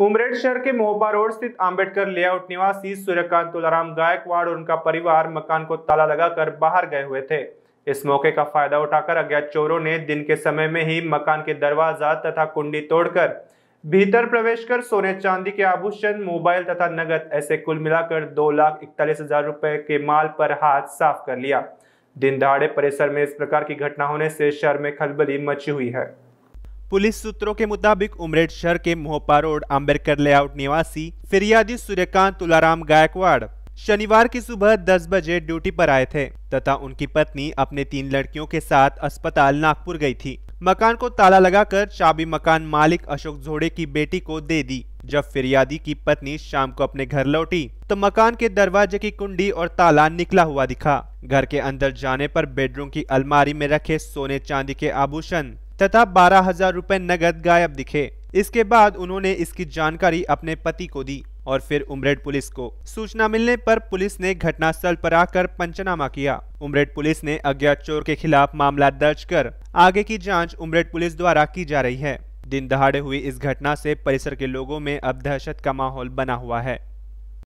उमरेड शहर के मोहबा रोड स्थित आंबेडकर लेआउट निवासी सूर्यकांत तुलाराम गायकवाड़ और उनका परिवार मकान को ताला लगाकर बाहर गए हुए थे इस मौके का फायदा उठाकर अज्ञात चोरों ने दिन के समय में ही मकान के दरवाजा तथा कुंडी तोड़कर भीतर प्रवेश कर सोने चांदी के आभूषण मोबाइल तथा नगद ऐसे कुल मिलाकर दो लाख इकतालीस हजार रुपए के माल पर हाथ साफ कर लिया दिन दहाड़े परिसर में इस प्रकार की घटना होने से शहर में खलबली मची हुई है पुलिस सूत्रों के मुताबिक उमरेड शहर के मोहपा रोड आम्बेडकर लेआउट निवासी फिरियादी सूर्यकांत तुलाराम गायकवाड़ शनिवार की सुबह 10 बजे ड्यूटी पर आए थे तथा उनकी पत्नी अपने तीन लड़कियों के साथ अस्पताल नागपुर गई थी मकान को ताला लगाकर चाबी मकान मालिक अशोक झोड़े की बेटी को दे दी जब फिरियादी की पत्नी शाम को अपने घर लौटी तो मकान के दरवाजे की कुंडी और ताला निकला हुआ दिखा घर के अंदर जाने पर बेडरूम की अलमारी में रखे सोने चांदी के आभूषण तथा बारह हजार रुपए नगद गायब दिखे इसके बाद उन्होंने इसकी जानकारी अपने पति को दी और फिर उमरेड पुलिस को सूचना मिलने पर पुलिस ने घटनास्थल पर आकर पंचनामा किया उमरेड पुलिस ने अज्ञात चोर के खिलाफ मामला दर्ज कर आगे की जांच उमरेड पुलिस द्वारा की जा रही है दिन दहाड़े हुई इस घटना से परिसर के लोगों में अब दहशत का माहौल बना हुआ है